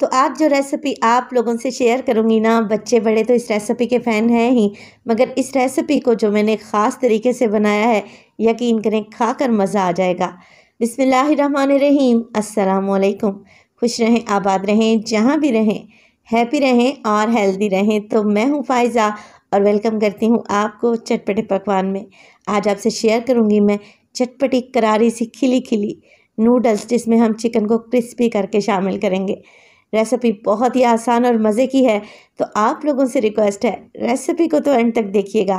तो आज जो रेसिपी आप लोगों से शेयर करूंगी ना बच्चे बड़े तो इस रेसिपी के फ़ैन हैं ही मगर इस रेसिपी को जो मैंने ख़ास तरीके से बनाया है यकीन करें खाकर मज़ा आ जाएगा रहीम असलकुम खुश रहें आबाद रहें जहाँ भी रहें हैप्पी रहें और हेल्दी रहें तो मैं हूँ फायज़ा और वेलकम करती हूँ आपको चटपटे पकवान में आज आपसे शेयर करूँगी मैं चटपटी करारी सी खिली खिली नूडल्स जिसमें हम चिकन को क्रिस्पी करके शामिल करेंगे रेसिपी बहुत ही आसान और मज़े की है तो आप लोगों से रिक्वेस्ट है रेसिपी को तो एंड तक देखिएगा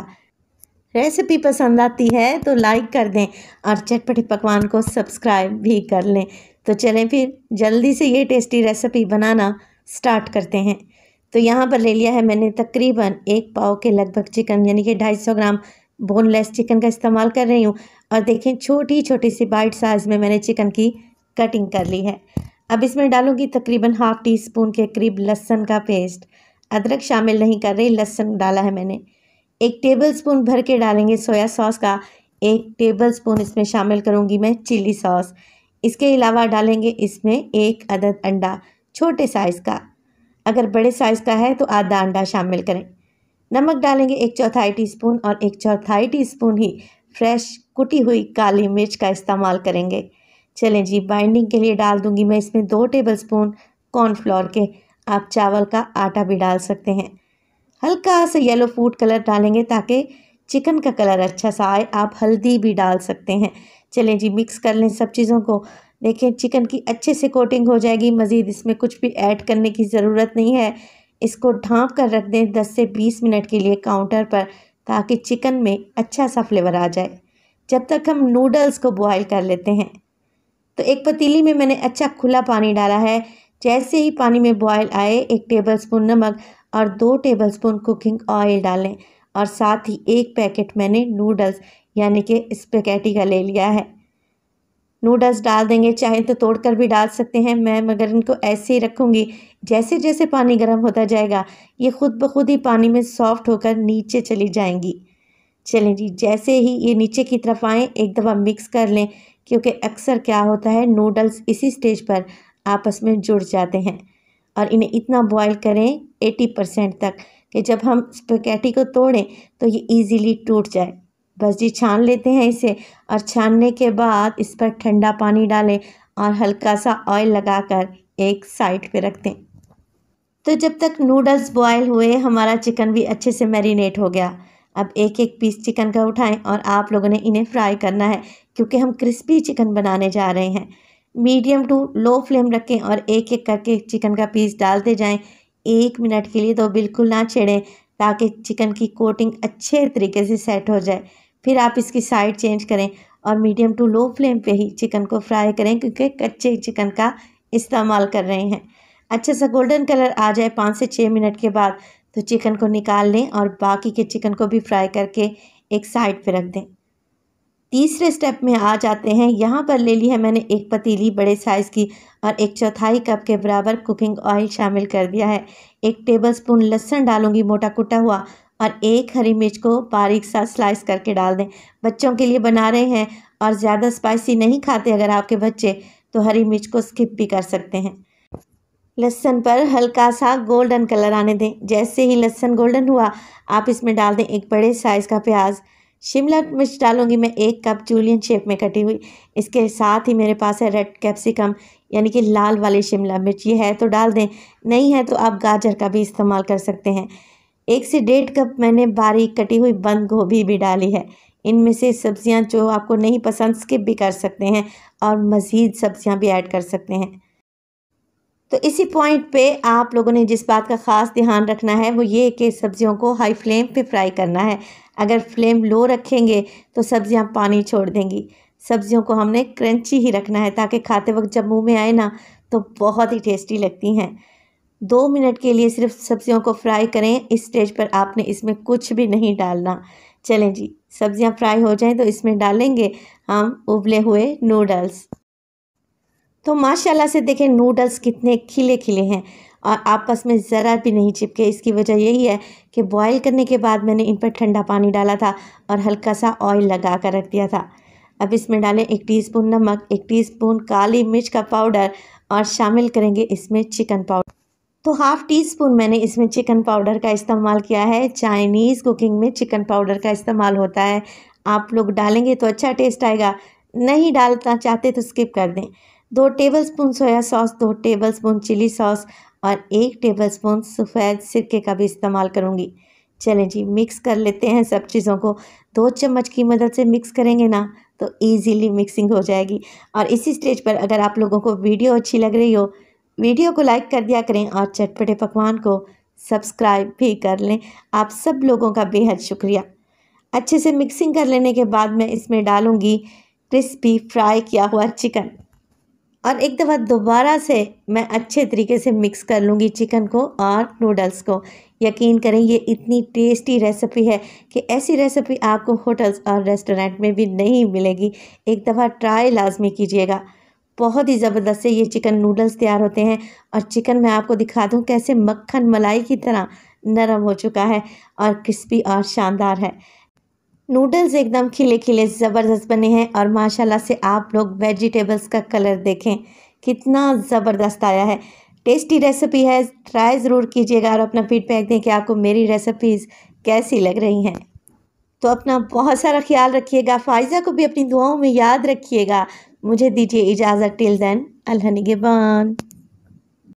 रेसिपी पसंद आती है तो लाइक कर दें और चटपटे पकवान को सब्सक्राइब भी कर लें तो चलें फिर जल्दी से ये टेस्टी रेसिपी बनाना स्टार्ट करते हैं तो यहाँ पर ले लिया है मैंने तकरीबन एक पाव के लगभग चिकन यानी कि ढाई सौ ग्राम बोनलेस चिकन का इस्तेमाल कर रही हूँ और देखें छोटी छोटी सी बाइट साइज़ में मैंने चिकन की कटिंग कर ली है अब इसमें डालूंगी तकरीबन हाफ टी स्पून के करीब लहसन का पेस्ट अदरक शामिल नहीं कर रही लहसन डाला है मैंने एक टेबल स्पून भर के डालेंगे सोया सॉस का एक टेबल स्पून इसमें शामिल करूँगी मैं चिली सॉस इसके अलावा डालेंगे इसमें एक अदद अंडा छोटे साइज़ का अगर बड़े साइज़ का है तो आधा अंडा शामिल करें नमक डालेंगे एक चौथाई टी और एक चौथाई टी ही फ्रेश कुटी हुई काली मिर्च का इस्तेमाल करेंगे चलें जी बाइंडिंग के लिए डाल दूंगी मैं इसमें दो टेबल स्पून कॉर्नफ्लोर के आप चावल का आटा भी डाल सकते हैं हल्का सा येलो फूड कलर डालेंगे ताकि चिकन का कलर अच्छा सा आए आप हल्दी भी डाल सकते हैं चलें जी मिक्स कर लें सब चीज़ों को देखें चिकन की अच्छे से कोटिंग हो जाएगी मज़ीद इसमें कुछ भी ऐड करने की ज़रूरत नहीं है इसको ढाँप कर रख दें दस से बीस मिनट के लिए काउंटर पर ताकि चिकन में अच्छा सा फ्लेवर आ जाए जब तक हम नूडल्स को बॉयल कर लेते हैं तो एक पतीली में मैंने अच्छा खुला पानी डाला है जैसे ही पानी में बॉयल आए एक टेबलस्पून नमक और दो टेबलस्पून कुकिंग ऑयल डालें और साथ ही एक पैकेट मैंने नूडल्स यानी कि स्पेगेटी का ले लिया है नूडल्स डाल देंगे चाहे तो तोड़कर भी डाल सकते हैं मैं मगर इनको ऐसे ही रखूँगी जैसे जैसे पानी गर्म होता जाएगा ये खुद ब खुद ही पानी में सॉफ्ट होकर नीचे चली जाएंगी चलें जी जैसे ही ये नीचे की तरफ आएँ एक दफ़ा मिक्स कर लें क्योंकि अक्सर क्या होता है नूडल्स इसी स्टेज पर आपस में जुड़ जाते हैं और इन्हें इतना बॉयल करें 80 परसेंट तक कि जब हम स्पेगेटी को तोड़ें तो ये इजीली टूट जाए बस जी छान लेते हैं इसे और छानने के बाद इस पर ठंडा पानी डालें और हल्का सा ऑयल लगाकर एक साइड पे रख दें तो जब तक नूडल्स बॉयल हुए हमारा चिकन भी अच्छे से मैरिनेट हो गया अब एक एक पीस चिकन का उठाएं और आप लोगों ने इन्हें फ्राई करना है क्योंकि हम क्रिस्पी चिकन बनाने जा रहे हैं मीडियम टू लो फ्लेम रखें और एक एक करके चिकन का पीस डालते जाएं एक मिनट के लिए तो बिल्कुल ना छेड़ें ताकि चिकन की कोटिंग अच्छे तरीके से सेट हो जाए फिर आप इसकी साइड चेंज करें और मीडियम टू लो फ्लेम पर ही चिकन को फ्राई करें क्योंकि कच्चे चिकन का इस्तेमाल कर रहे हैं अच्छे सा गोल्डन कलर आ जाए पाँच से छः मिनट के बाद तो चिकन को निकाल लें और बाकी के चिकन को भी फ्राई करके एक साइड पर रख दें तीसरे स्टेप में आ जाते हैं यहाँ पर ले ली है मैंने एक पतीली बड़े साइज़ की और एक चौथाई कप के बराबर कुकिंग ऑयल शामिल कर दिया है एक टेबलस्पून लहसुन डालूंगी मोटा कुटा हुआ और एक हरी मिर्च को बारीक सा स्लाइस करके डाल दें बच्चों के लिए बना रहे हैं और ज़्यादा स्पाइसी नहीं खाते अगर आपके बच्चे तो हरी मिर्च को स्किप भी कर सकते हैं लहसन पर हल्का सा गोल्डन कलर आने दें जैसे ही लहसन गोल्डन हुआ आप इसमें डाल दें एक बड़े साइज़ का प्याज शिमला मिर्च डालूंगी मैं एक कप जूलियन शेप में कटी हुई इसके साथ ही मेरे पास है रेड कैप्सिकम यानी कि लाल वाली शिमला मिर्च ये है तो डाल दें नहीं है तो आप गाजर का भी इस्तेमाल कर सकते हैं एक से डेढ़ कप मैंने बारीक कटी हुई बंद गोभी भी डाली है इनमें से सब्ज़ियाँ जो आपको नहीं पसंद स्किप भी कर सकते हैं और मज़ीद सब्ज़ियाँ भी ऐड कर सकते हैं तो इसी पॉइंट पे आप लोगों ने जिस बात का ख़ास ध्यान रखना है वो ये कि सब्जियों को हाई फ्लेम पे फ्राई करना है अगर फ्लेम लो रखेंगे तो सब्जियां पानी छोड़ देंगी सब्जियों को हमने क्रंची ही रखना है ताकि खाते वक्त जब मुंह में आए ना तो बहुत ही टेस्टी लगती हैं दो मिनट के लिए सिर्फ सब्जियों को फ्राई करें इस स्टेज पर आपने इसमें कुछ भी नहीं डालना चलें जी सब्जियां फ्राई हो जाएं तो इसमें डालेंगे हम उबले हुए नूडल्स तो माशाल्लाह से देखें नूडल्स कितने खिले खिले हैं और आपस में ज़रा भी नहीं चिपके इसकी वजह यही है कि बॉयल करने के बाद मैंने इन पर ठंडा पानी डाला था और हल्का सा ऑयल लगा कर रख दिया था अब इसमें डालें एक टीस्पून नमक एक टीस्पून काली मिर्च का पाउडर और शामिल करेंगे इसमें चिकन पाउडर तो हाफ़ टी स्पून मैंने इसमें चिकन पाउडर का इस्तेमाल किया है चाइनीज़ कुकिंग में चिकन पाउडर का इस्तेमाल होता है आप लोग डालेंगे तो अच्छा टेस्ट आएगा नहीं डालना चाहते तो स्किप कर दें दो टेबलस्पून सोया सॉस दो टेबलस्पून चिली सॉस और एक टेबलस्पून सफ़ेद सिरके का भी इस्तेमाल करूँगी चलें जी मिक्स कर लेते हैं सब चीज़ों को दो चम्मच की मदद से मिक्स करेंगे ना तो ईजीली मिक्सिंग हो जाएगी और इसी स्टेज पर अगर आप लोगों को वीडियो अच्छी लग रही हो वीडियो को लाइक कर दिया करें और चटपटे पकवान को सब्सक्राइब भी कर लें आप सब लोगों का बेहद शुक्रिया अच्छे से मिक्सिंग कर लेने के बाद मैं इसमें डालूँगी क्रिस्पी फ्राई किया हुआ चिकन और एक दफ़ा दोबारा से मैं अच्छे तरीके से मिक्स कर लूँगी चिकन को और नूडल्स को यकीन करें ये इतनी टेस्टी रेसिपी है कि ऐसी रेसिपी आपको होटल्स और रेस्टोरेंट में भी नहीं मिलेगी एक दफ़ा ट्राई लाजमी कीजिएगा बहुत ही ज़बरदस्त से ये चिकन नूडल्स तैयार होते हैं और चिकन मैं आपको दिखा दूँ कैसे मक्खन मलाई की तरह नरम हो चुका है और क्रिस्पी और शानदार है नूडल्स एकदम खिले खिले ज़बरदस्त बने हैं और माशाल्लाह से आप लोग वेजिटेबल्स का कलर देखें कितना ज़बरदस्त आया है टेस्टी रेसिपी है ट्राई ज़रूर कीजिएगा और अपना फीडबैक दें कि आपको मेरी रेसिपीज़ कैसी लग रही हैं तो अपना बहुत सारा ख्याल रखिएगा फायज़ा को भी अपनी दुआओं में याद रखिएगा मुझे दीजिए इजाज़त टिल दैन अल्लाह